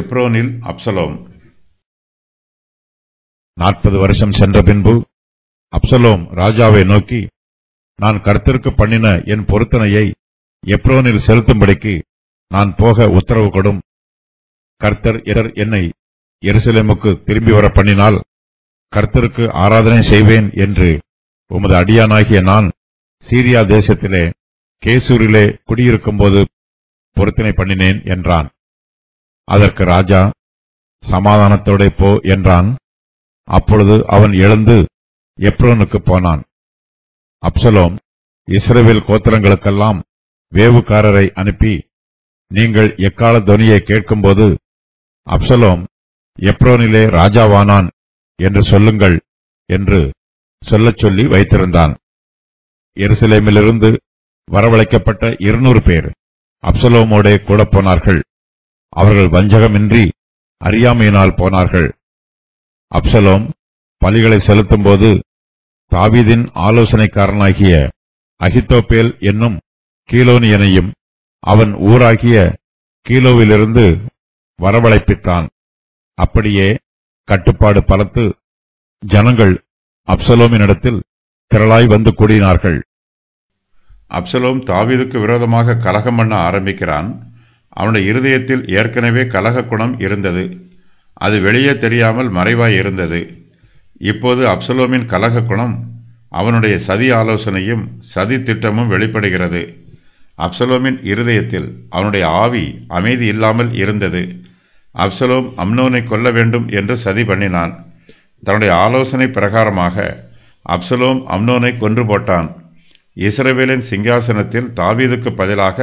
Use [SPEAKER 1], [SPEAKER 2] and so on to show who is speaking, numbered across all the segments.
[SPEAKER 1] எப்ரோனில் Absalom நாற்பது வருஷம் சென்ற பின்பு அப்சலோம் ராஜாவை நோக்கி நான் கர்த்தருக்கு பண்ணின என் பொருத்தனையை எப்ரோனில் செலுத்தும்படிக்கு நான் போக உத்தரவு கொடும் கர்த்தர் எதர் என்னை எருசலேமுக்கு திரும்பி வர பண்ணினால் கர்த்தருக்கு ஆராதனை செய்வேன் என்று உமது அடியானாகிய நான் சீரியா தேசத்திலே கேசூரிலே குடியிருக்கும் போது பொருத்தனை பண்ணினேன் என்றான் அதற்கு ராஜா சமாதானத்தோடே போ என்றான் அப்பொழுது அவன் எழுந்து எப்ரோனுக்கு போனான் அப்சலோம் இஸ்ரேவேல் கோத்திரங்களுக்கெல்லாம் வேவுக்காரரை அனுப்பி நீங்கள் எக்கால துவனியை கேட்கும்போது அப்சலோம் எப்ரோனிலே ராஜாவானான் என்று சொல்லுங்கள் என்று சொல்லச் சொல்லி வைத்திருந்தான் எருசலேமிலிருந்து வரவழைக்கப்பட்ட இருநூறு பேர் அப்சலோமோடே கூட போனார்கள் அவர்கள் வஞ்சகமின்றி அறியாமையினால் போனார்கள் அப்சலோம் பலிகளை போது தாவீதின் ஆலோசனைக்காரனாகிய அகிதோபேல் என்னும் கீலோனியனையும் அவன் ஊராகிய கீலோவிலிருந்து வரவழைப்பித்தான் அப்படியே கட்டுப்பாடு பலத்து ஜனங்கள் அப்சலோமினிடத்தில் திரளாய் வந்து கூடினார்கள்
[SPEAKER 2] அப்சலோம் தாவீதுக்கு விரோதமாக கலகம் பண்ண ஆரம்பிக்கிறான் அவனுடைய இருதயத்தில் ஏற்கனவே கலக குணம் இருந்தது அது வெளியே தெரியாமல் மறைவாய் இருந்தது இப்போது அப்சலோமின் கலக குணம் அவனுடைய சதி ஆலோசனையும் சதி திட்டமும் வெளிப்படுகிறது அப்சலோமின் இருதயத்தில் அவனுடைய ஆவி அமைதி இல்லாமல் இருந்தது அப்சலோம் அம்னோனை கொல்ல வேண்டும் என்று சதி பண்ணினான் தன்னுடைய ஆலோசனை பிரகாரமாக அப்சலோம் அம்னோனை கொன்று போட்டான் இஸ்ரவேலின் சிங்காசனத்தில் தாவீதுக்கு பதிலாக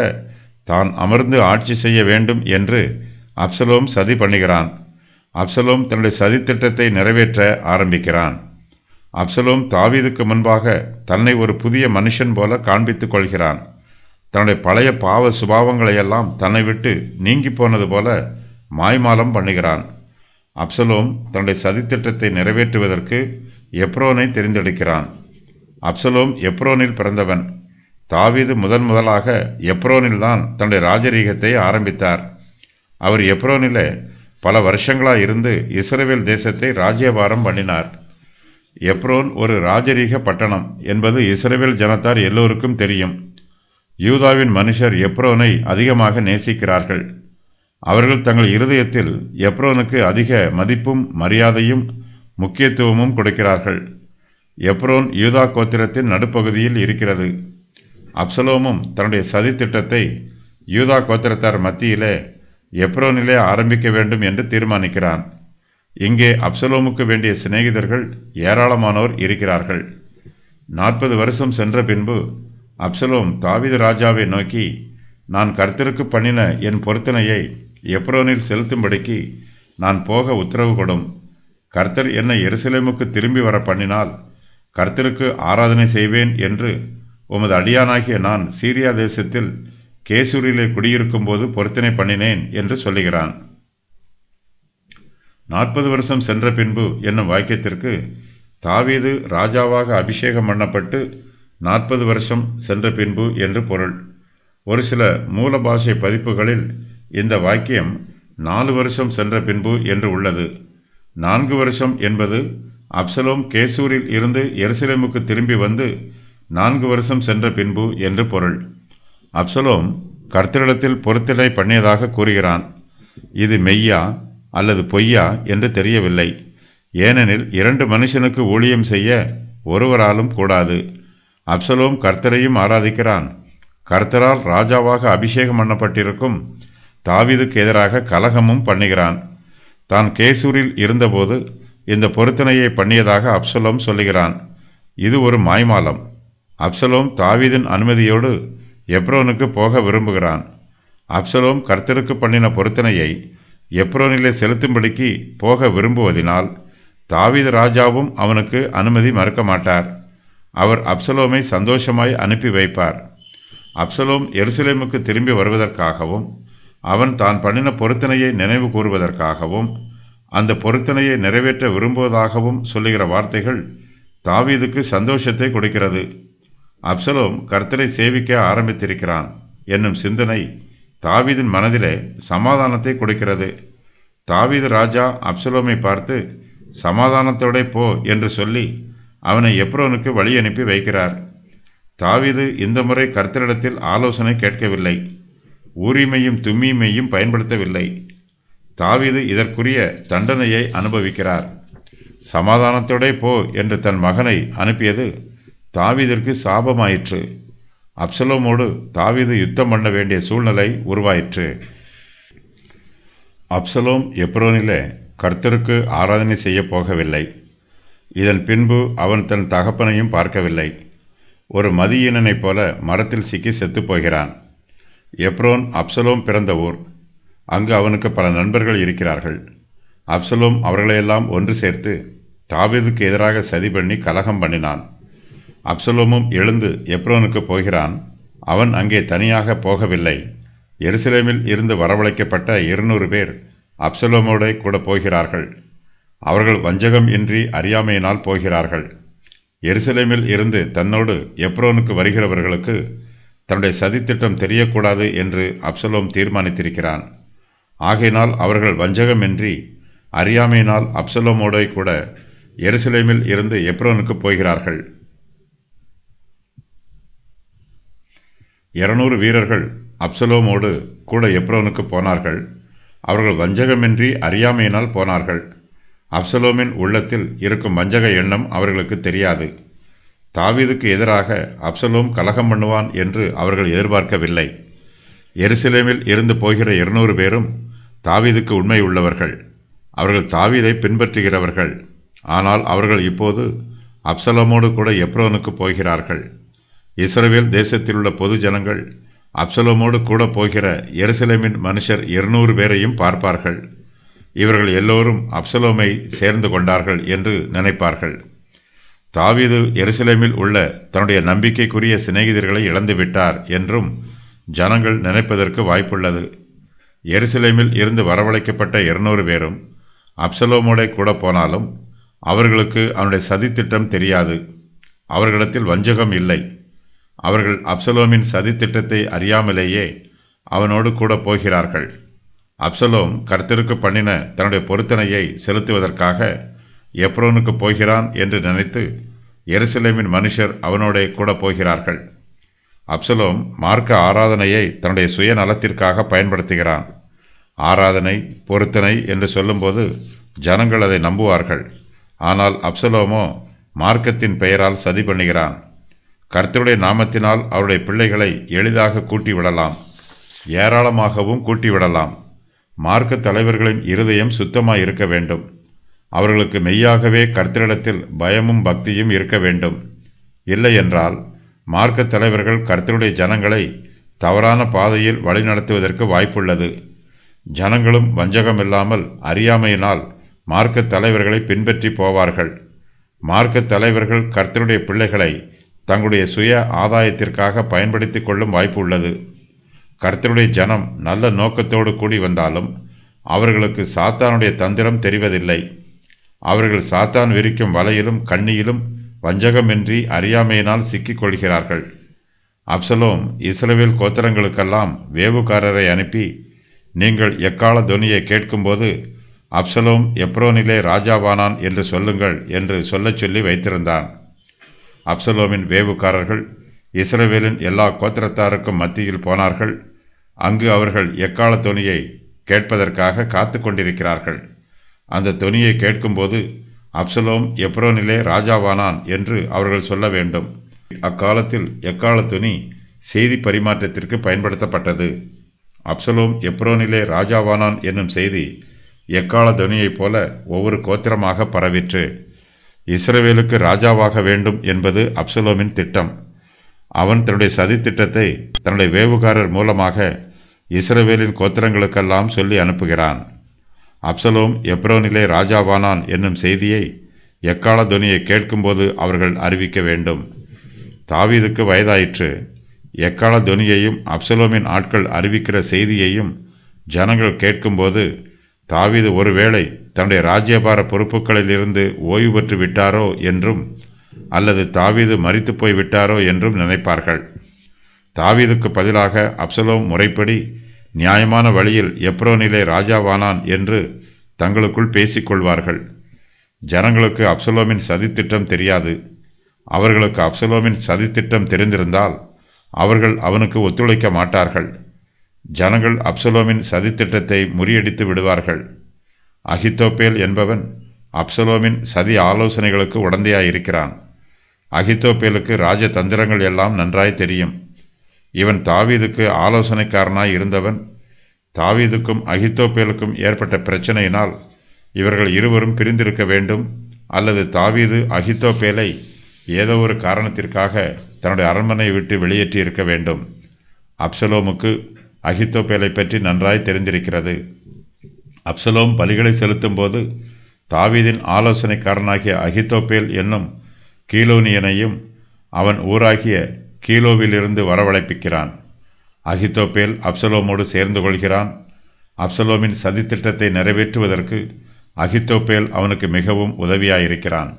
[SPEAKER 2] தான் அமர்ந்து ஆட்சி செய்ய வேண்டும் என்று அப்சலோம் சதி பண்ணுகிறான் அப்சலோம் தன்னுடைய சதி திட்டத்தை நிறைவேற்ற ஆரம்பிக்கிறான் அப்சலோம் தாவீதுக்கு முன்பாக தன்னை ஒரு புதிய மனுஷன் போல காண்பித்துக் கொள்கிறான் தன்னுடைய பழைய பாவ சுபாவங்களையெல்லாம் தன்னை விட்டு நீங்கி போனது போல மாய்மாலம் பண்ணுகிறான் அப்சலோம் தன்னுடைய சதித்திட்டத்தை நிறைவேற்றுவதற்கு எப்ரோனை தெரிந்தெடுக்கிறான் அப்சலோம் எப்ரோனில் பிறந்தவன் தாவீது முதன் முதலாக எப்ரோனில்தான் தன்னுடைய ராஜரீகத்தை ஆரம்பித்தார் அவர் எப்ரோனில் பல வருஷங்களாக இருந்து இஸ்ரேல் தேசத்தை ராஜ்யபாரம் பண்ணினார் எப்ரோன் ஒரு ராஜரீக பட்டணம் என்பது இஸ்ரேல் ஜனத்தார் எல்லோருக்கும் தெரியும் யூதாவின் மனுஷர் எப்ரோனை அதிகமாக நேசிக்கிறார்கள் அவர்கள் தங்கள் இருதயத்தில் எப்ரோனுக்கு அதிக மதிப்பும் மரியாதையும் முக்கியத்துவமும் கொடுக்கிறார்கள் எப்ரோன் யூதா கோத்திரத்தின் நடுப்பகுதியில் இருக்கிறது அப்சலோமும் தன்னுடைய சதித்திட்டத்தை யூதா கோத்திரத்தார் மத்தியிலே எப்ரோனிலே ஆரம்பிக்க வேண்டும் என்று தீர்மானிக்கிறான் இங்கே அப்சலோமுக்கு வேண்டிய சிநேகிதர்கள் ஏராளமானோர் இருக்கிறார்கள் நாற்பது வருஷம் சென்ற பின்பு அப்சலோம் தாவித ராஜாவை நோக்கி நான் கர்த்தருக்கு பண்ணின என் பொருத்தனையை எப்ரோனில் செலுத்தும்படிக்கு நான் போக உத்தரவு கொடும் கர்த்தர் என்னை எருசலேமுக்கு திரும்பி வர பண்ணினால் கர்த்தருக்கு ஆராதனை செய்வேன் என்று உமது அடியானாகிய நான் சீரியா தேசத்தில் கேசூரிலே குடியிருக்கும் போது பொருத்தனை பண்ணினேன் என்று சொல்லுகிறான் நாற்பது வருஷம் சென்ற பின்பு என்னும் வாக்கியத்திற்கு தாவீது ராஜாவாக அபிஷேகம் பண்ணப்பட்டு நாற்பது வருஷம் சென்ற பின்பு என்று பொருள் ஒரு சில மூல பாஷை பதிப்புகளில் இந்த வாக்கியம் நாலு வருஷம் சென்ற பின்பு என்று உள்ளது நான்கு வருஷம் என்பது அப்சலோம் கேசூரில் இருந்து எருசலேமுக்கு திரும்பி வந்து நான்கு வருஷம் சென்ற பின்பு என்று பொருள் அப்சலோம் கர்த்தரிடத்தில் பொருத்திடை பண்ணியதாக கூறுகிறான் இது மெய்யா அல்லது பொய்யா என்று தெரியவில்லை ஏனெனில் இரண்டு மனுஷனுக்கு ஊழியம் செய்ய ஒருவராலும் கூடாது அப்சலோம் கர்த்தரையும் ஆராதிக்கிறான் கர்த்தரால் ராஜாவாக அபிஷேகம் பண்ணப்பட்டிருக்கும் தாவிதுக்கு எதிராக கலகமும் பண்ணுகிறான் தான் கேசூரில் இருந்தபோது இந்த பொருத்தனையை பண்ணியதாக அப்சலோம் சொல்லுகிறான் இது ஒரு மாய்மாலம் அப்சலோம் தாவீதின் அனுமதியோடு எப்ரோனுக்கு போக விரும்புகிறான் அப்சலோம் கர்த்தருக்கு பண்ணின பொருத்தனையை எப்ரோனிலே செலுத்தும்படிக்கு போக விரும்புவதினால் தாவீது ராஜாவும் அவனுக்கு அனுமதி மறுக்க மாட்டார் அவர் அப்சலோமை சந்தோஷமாய் அனுப்பி வைப்பார் அப்சலோம் எருசலேமுக்கு திரும்பி வருவதற்காகவும் அவன் தான் பண்ணின பொருத்தனையை நினைவு கூறுவதற்காகவும் அந்த பொருத்தனையை நிறைவேற்ற விரும்புவதாகவும் சொல்லுகிற வார்த்தைகள் தாவீதுக்கு சந்தோஷத்தை கொடுக்கிறது அப்சலோம் கர்த்தரை சேவிக்க ஆரம்பித்திருக்கிறான் என்னும் சிந்தனை தாவீதின் மனதிலே சமாதானத்தை கொடுக்கிறது தாவீது ராஜா அப்சலோமை பார்த்து சமாதானத்தோட போ என்று சொல்லி அவனை எப்ரோனுக்கு வழி அனுப்பி வைக்கிறார் தாவீது இந்த முறை கர்த்தரிடத்தில் ஆலோசனை கேட்கவில்லை ஊரிமையும் தும்மியுமையும் பயன்படுத்தவில்லை தாவீது இதற்குரிய தண்டனையை அனுபவிக்கிறார் சமாதானத்தோடே போ என்று தன் மகனை அனுப்பியது தாவீதிற்கு சாபமாயிற்று அப்சலோமோடு தாவீது யுத்தம் பண்ண வேண்டிய சூழ்நிலை உருவாயிற்று அப்சலோம் எப்ரோனிலே கர்த்தருக்கு ஆராதனை செய்ய போகவில்லை இதன் பின்பு அவன் தன் தகப்பனையும் பார்க்கவில்லை ஒரு மதியீனனைப் போல மரத்தில் சிக்கி செத்துப்போகிறான் எப்ரோன் அப்சலோம் பிறந்த ஊர் அங்கு அவனுக்கு பல நண்பர்கள் இருக்கிறார்கள் அப்சலோம் அவர்களையெல்லாம் ஒன்று சேர்த்து தாவீதுக்கு எதிராக சதி பண்ணி கலகம் பண்ணினான் அப்சலோமும் எழுந்து எப்ரோனுக்கு போகிறான் அவன் அங்கே தனியாக போகவில்லை எருசலேமில் இருந்து வரவழைக்கப்பட்ட இருநூறு பேர் அப்சலோமோட கூட போகிறார்கள் அவர்கள் வஞ்சகம் இன்றி அறியாமையினால் போகிறார்கள் எருசலேமில் இருந்து தன்னோடு எப்ரோனுக்கு வருகிறவர்களுக்கு தன்னுடைய சதித்திட்டம் தெரியக்கூடாது என்று அப்சலோம் தீர்மானித்திருக்கிறான் ஆகையினால் அவர்கள் வஞ்சகமின்றி அறியாமையினால் அப்சலோமோட கூட எருசலேமில் இருந்து எப்ரோனுக்கு போகிறார்கள் இருநூறு வீரர்கள் அப்சலோமோடு கூட எப்ரோனுக்கு போனார்கள் அவர்கள் வஞ்சகமின்றி அறியாமையினால் போனார்கள் அப்சலோமின் உள்ளத்தில் இருக்கும் வஞ்சக எண்ணம் அவர்களுக்கு தெரியாது தாவீதுக்கு எதிராக அப்சலோம் கலகம் பண்ணுவான் என்று அவர்கள் எதிர்பார்க்கவில்லை எருசலேமில் இருந்து போகிற இருநூறு பேரும் தாவீதுக்கு உண்மை உள்ளவர்கள் அவர்கள் தாவீதை பின்பற்றுகிறவர்கள் ஆனால் அவர்கள் இப்போது அப்சலோமோடு கூட எப்ரோனுக்கு போகிறார்கள் இஸ்ரவேல் தேசத்தில் உள்ள பொது ஜனங்கள் அப்சலோமோடு கூட போகிற எருசலேமின் மனுஷர் இருநூறு பேரையும் பார்ப்பார்கள் இவர்கள் எல்லோரும் அப்சலோமை சேர்ந்து கொண்டார்கள் என்று நினைப்பார்கள் தாவீது எருசலேமில் உள்ள தன்னுடைய நம்பிக்கைக்குரிய சிநேகிதர்களை இழந்துவிட்டார் என்றும் ஜனங்கள் நினைப்பதற்கு வாய்ப்புள்ளது எருசலேமில் இருந்து வரவழைக்கப்பட்ட இருநூறு பேரும் அப்சலோமோடே கூட போனாலும் அவர்களுக்கு அவனுடைய சதித்திட்டம் தெரியாது அவர்களிடத்தில் வஞ்சகம் இல்லை அவர்கள் அப்சலோமின் சதித்திட்டத்தை அறியாமலேயே அவனோடு கூட போகிறார்கள் அப்சலோம் கர்த்தருக்கு பண்ணின தன்னுடைய பொருத்தனையை செலுத்துவதற்காக எப்ரோனுக்கு போகிறான் என்று நினைத்து எருசலேமின் மனுஷர் அவனோட கூட போகிறார்கள் அப்சலோம் மார்க்க ஆராதனையை தன்னுடைய சுயநலத்திற்காக பயன்படுத்துகிறான் ஆராதனை பொருத்தனை என்று சொல்லும்போது ஜனங்கள் அதை நம்புவார்கள் ஆனால் அப்சலோமோ மார்க்கத்தின் பெயரால் சதி பண்ணுகிறான் கர்த்தருடைய நாமத்தினால் அவருடைய பிள்ளைகளை எளிதாக கூட்டிவிடலாம் ஏராளமாகவும் கூட்டிவிடலாம் மார்க்க தலைவர்களின் இருதயம் சுத்தமாக இருக்க வேண்டும் அவர்களுக்கு மெய்யாகவே கர்த்தரிடத்தில் பயமும் பக்தியும் இருக்க வேண்டும் இல்லை என்றால் மார்க்க தலைவர்கள் கர்த்தருடைய ஜனங்களை தவறான பாதையில் வழிநடத்துவதற்கு வாய்ப்புள்ளது ஜனங்களும் வஞ்சகம் இல்லாமல் அறியாமையினால் மார்க்க தலைவர்களை பின்பற்றி போவார்கள் மார்க்க தலைவர்கள் கர்த்தருடைய பிள்ளைகளை தங்களுடைய சுய ஆதாயத்திற்காக பயன்படுத்தி கொள்ளும் வாய்ப்பு உள்ளது கர்த்தருடைய ஜனம் நல்ல நோக்கத்தோடு கூடி வந்தாலும் அவர்களுக்கு சாத்தானுடைய தந்திரம் தெரிவதில்லை அவர்கள் சாத்தான் விரிக்கும் வலையிலும் கண்ணியிலும் வஞ்சகமின்றி அறியாமையினால் சிக்கிக் கொள்கிறார்கள் அப்சலோம் இஸ்ரேவேல் கோத்தரங்களுக்கெல்லாம் வேவுக்காரரை அனுப்பி நீங்கள் எக்கால துணியை கேட்கும்போது அப்சலோம் எப்ரோனிலே ராஜாவானான் என்று சொல்லுங்கள் என்று சொல்லச் சொல்லி வைத்திருந்தான் அப்சலோமின் வேவுக்காரர்கள் இஸ்ரவேலின் எல்லா கோத்திரத்தாருக்கும் மத்தியில் போனார்கள் அங்கு அவர்கள் எக்கால துணியை கேட்பதற்காக காத்து கொண்டிருக்கிறார்கள் அந்த துணியை கேட்கும்போது அப்சலோம் எப்ரோனிலே ராஜாவானான் என்று அவர்கள் சொல்ல வேண்டும் அக்காலத்தில் எக்கால துணி செய்தி பரிமாற்றத்திற்கு பயன்படுத்தப்பட்டது அப்சலோம் எப்ரோனிலே ராஜாவானான் என்னும் செய்தி எக்கால துணியைப் போல ஒவ்வொரு கோத்திரமாக பரவிற்று இஸ்ரவேலுக்கு ராஜாவாக வேண்டும் என்பது அப்சலோமின் திட்டம் அவன் தன்னுடைய சதி திட்டத்தை தன்னுடைய வேவுகாரர் மூலமாக இஸ்ரவேலின் கோத்திரங்களுக்கெல்லாம் சொல்லி அனுப்புகிறான் அப்சலோம் எப்ரோனிலே ராஜாவானான் என்னும் செய்தியை எக்கால துனியை கேட்கும்போது அவர்கள் அறிவிக்க வேண்டும் தாவீதுக்கு வயதாயிற்று எக்கால துனியையும் அப்சலோமின் ஆட்கள் அறிவிக்கிற செய்தியையும் ஜனங்கள் கேட்கும்போது தாவீது ஒருவேளை தன்னுடைய ராஜ்யபார பொறுப்புகளிலிருந்து ஓய்வு பெற்று விட்டாரோ என்றும் அல்லது தாவீது மறித்து போய் விட்டாரோ என்றும் நினைப்பார்கள் தாவீதுக்கு பதிலாக அப்சலோம் முறைப்படி நியாயமான வழியில் எப்ரோனிலே ராஜாவானான் என்று தங்களுக்குள் பேசிக்கொள்வார்கள் ஜனங்களுக்கு அப்சலோமின் சதித்திட்டம் தெரியாது அவர்களுக்கு அப்சலோமின் சதித்திட்டம் தெரிந்திருந்தால் அவர்கள் அவனுக்கு ஒத்துழைக்க மாட்டார்கள் ஜனங்கள் அப்சலோமின் சதித்திட்டத்தை முறியடித்து விடுவார்கள் அகித்தோப்பேல் என்பவன் அப்சலோமின் சதி ஆலோசனைகளுக்கு உடந்தையாயிருக்கிறான் அகித்தோப்பேலுக்கு ராஜ தந்திரங்கள் எல்லாம் நன்றாய் தெரியும் இவன் தாவீதுக்கு ஆலோசனைக்காரனாய் இருந்தவன் தாவீதுக்கும் அகித்தோப்பேலுக்கும் ஏற்பட்ட பிரச்சனையினால் இவர்கள் இருவரும் பிரிந்திருக்க வேண்டும் அல்லது தாவீது அகித்தோப்பேலை ஏதோ ஒரு காரணத்திற்காக தன்னுடைய அரண்மனை விட்டு வெளியேற்றி இருக்க வேண்டும் அப்சலோமுக்கு அகித்தோப்பேலை பற்றி நன்றாய் தெரிந்திருக்கிறது அப்சலோம் பலிகளை செலுத்தும் போது தாவீதின் ஆலோசனைக்காரனாகிய அகிதோபேல் என்னும் கீலோனியனையும் அவன் ஊராகிய கீலோவிலிருந்து வரவழைப்பிக்கிறான் அகிதோபேல் அப்சலோமோடு சேர்ந்து கொள்கிறான் அப்சலோமின் சதித்திட்டத்தை நிறைவேற்றுவதற்கு அகிதோபேல் அவனுக்கு மிகவும் உதவியாயிருக்கிறான்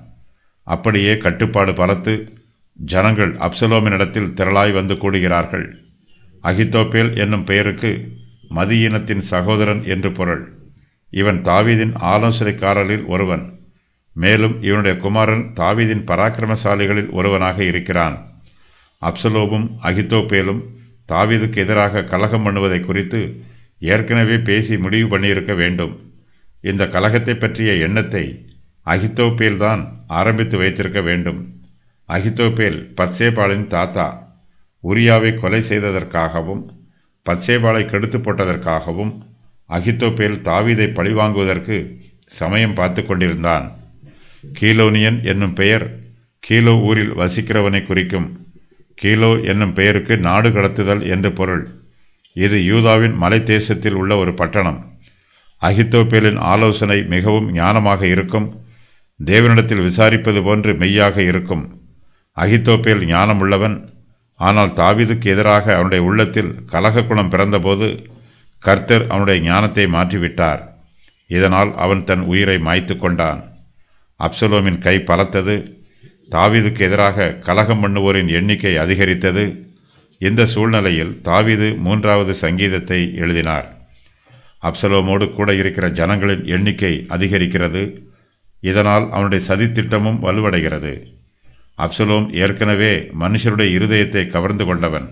[SPEAKER 2] அப்படியே கட்டுப்பாடு பலத்து ஜனங்கள் அப்சலோமினிடத்தில் திரளாய் வந்து கூடுகிறார்கள் அகிதோபேல் என்னும் பெயருக்கு மதியினத்தின் சகோதரன் என்று பொருள் இவன் தாவீதின் ஆலோசனைக்காரர்களில் ஒருவன் மேலும் இவனுடைய குமாரன் தாவீதின் பராக்கிரமசாலிகளில் ஒருவனாக இருக்கிறான் அப்சலோபும் அகிதோபேலும் தாவீதுக்கு எதிராக கலகம் பண்ணுவதை குறித்து ஏற்கனவே பேசி முடிவு பண்ணியிருக்க வேண்டும் இந்த கலகத்தை பற்றிய எண்ணத்தை அகிதோபேல் தான் ஆரம்பித்து வைத்திருக்க வேண்டும் அகிதோபேல் பச்சேபாலின் தாத்தா உரியாவை கொலை செய்ததற்காகவும் பச்சேபாலை கெடுத்து போட்டதற்காகவும் அகித்தோப்பேல் தாவீதை பழிவாங்குவதற்கு சமயம் பார்த்து கொண்டிருந்தான் கீலோனியன் என்னும் பெயர் கீலோ ஊரில் வசிக்கிறவனை குறிக்கும் கீலோ என்னும் பெயருக்கு நாடு கடத்துதல் என்று பொருள் இது யூதாவின் மலை தேசத்தில் உள்ள ஒரு பட்டணம் அகித்தோப்பேலின் ஆலோசனை மிகவும் ஞானமாக இருக்கும் தேவனிடத்தில் விசாரிப்பது போன்று மெய்யாக இருக்கும் அகித்தோப்பேல் ஞானமுள்ளவன் ஆனால் தாவிதுக்கு எதிராக அவனுடைய உள்ளத்தில் கலகக்குணம் பிறந்தபோது கர்த்தர் அவனுடைய ஞானத்தை மாற்றிவிட்டார் இதனால் அவன் தன் உயிரை மாய்த்து கொண்டான் அப்சலோமின் கை பலத்தது தாவீதுக்கு எதிராக கலகம் பண்ணுவோரின் எண்ணிக்கை அதிகரித்தது இந்த சூழ்நிலையில் தாவீது மூன்றாவது சங்கீதத்தை எழுதினார் அப்சலோமோடு கூட இருக்கிற ஜனங்களின் எண்ணிக்கை அதிகரிக்கிறது இதனால் அவனுடைய சதித்திட்டமும் வலுவடைகிறது அப்சலோம் ஏற்கனவே மனுஷருடைய இருதயத்தை கவர்ந்து கொண்டவன்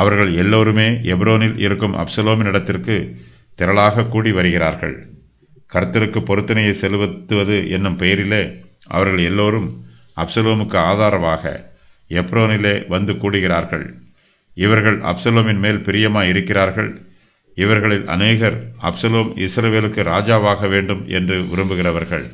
[SPEAKER 2] அவர்கள் எல்லோருமே எப்ரோனில் இருக்கும் அப்சலோமின் இடத்திற்கு திரளாக கூடி வருகிறார்கள் கர்த்தருக்கு பொருத்தனையை செலுத்துவது என்னும் பெயரிலே அவர்கள் எல்லோரும் அப்சலோமுக்கு ஆதாரமாக எப்ரோனிலே வந்து கூடுகிறார்கள் இவர்கள் அப்சலோமின் மேல் பிரியமாக இருக்கிறார்கள் இவர்களில் அநேகர் அப்சலோம் இஸ்ரவேலுக்கு ராஜாவாக வேண்டும் என்று விரும்புகிறவர்கள்